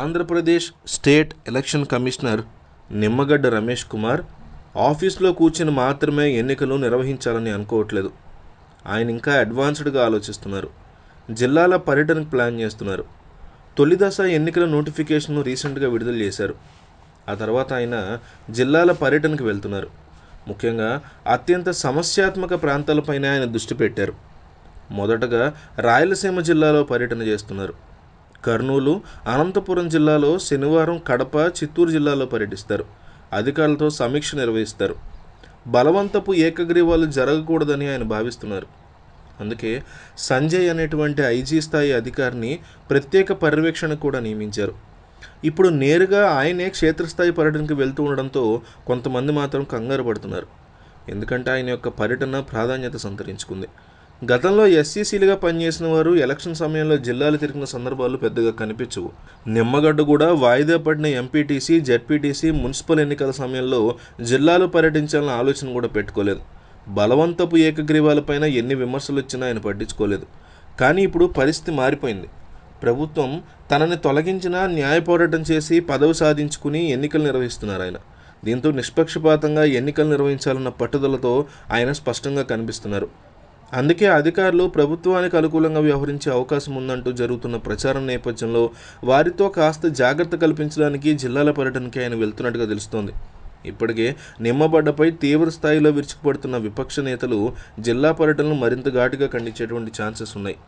Andhra Pradesh state election commissioner Nimmagadda Ramesh Kumar ఆఫీస్లో కూర్చుని మాత్రమే ఎన్నికలు నిర్వహించాలని అనుకోవట్లేదు ఆయన ఇంకా అడ్వాన్స్డ్గా ఆలోచిస్తున్నారు జిల్లాల పర్యటనకు ప్లాన్ చేస్తున్నారు తొలిదశ ఎన్నికల నోటిఫికేషన్ను రీసెంట్గా విడుదల చేశారు ఆ తర్వాత ఆయన జిల్లాల పర్యటనకు వెళ్తున్నారు ముఖ్యంగా అత్యంత సమస్యాత్మక ప్రాంతాలపైన ఆయన దృష్టి పెట్టారు మొదటగా రాయలసీమ జిల్లాలో పర్యటన చేస్తున్నారు కర్నూలు అనంతపురం జిల్లాలో శనివారం కడప చిత్తూరు జిల్లాలో పర్యటిస్తారు అధికారులతో సమీక్ష నిర్వహిస్తారు బలవంతపు ఏకగ్రీవాలు జరగకూడదని ఆయన భావిస్తున్నారు అందుకే సంజయ్ అనేటువంటి ఐజీ స్థాయి అధికారిని ప్రత్యేక పర్యవేక్షణ కూడా నియమించారు ఇప్పుడు నేరుగా ఆయనే క్షేత్రస్థాయి పర్యటనకు వెళ్తూ ఉండడంతో కొంతమంది మాత్రం కంగారు పడుతున్నారు ఎందుకంటే ఆయన యొక్క పర్యటన ప్రాధాన్యత సంతరించుకుంది గతంలో ఎస్సీసీలుగా పనిచేసిన వారు ఎలక్షన్ సమయంలో జిల్లాలు తిరిగిన సందర్భాలు పెద్దగా కనిపించవు నిమ్మగడ్డ కూడా వాయిదా పడిన ఎంపీటీసీ జెడ్పీటీసీ మున్సిపల్ ఎన్నికల సమయంలో జిల్లాలు పర్యటించాలన్న ఆలోచన కూడా పెట్టుకోలేదు బలవంతపు ఏకగ్రీవాలపైన ఎన్ని విమర్శలు వచ్చినా ఆయన పట్టించుకోలేదు కానీ ఇప్పుడు పరిస్థితి మారిపోయింది ప్రభుత్వం తనని తొలగించిన న్యాయ పోరాటం చేసి పదవి సాధించుకుని ఎన్నికలు నిర్వహిస్తున్నారు ఆయన దీంతో నిష్పక్షపాతంగా ఎన్నికలు నిర్వహించాలన్న పట్టుదలతో ఆయన స్పష్టంగా కనిపిస్తున్నారు అందుకే అధికారులు ప్రభుత్వానికి అనుకూలంగా వ్యవహరించే అవకాశం ఉందంటూ జరుగుతున్న ప్రచారం నేపథ్యంలో వారితో కాస్త జాగ్రత్త కల్పించడానికి జిల్లాల పర్యటనకి ఆయన వెళ్తున్నట్టుగా తెలుస్తోంది ఇప్పటికే నిమ్మబడ్డపై తీవ్ర స్థాయిలో విరుచుకుపడుతున్న విపక్ష నేతలు జిల్లా పర్యటనలు మరింత ఘాటుగా ఖండించేటువంటి ఛాన్సెస్ ఉన్నాయి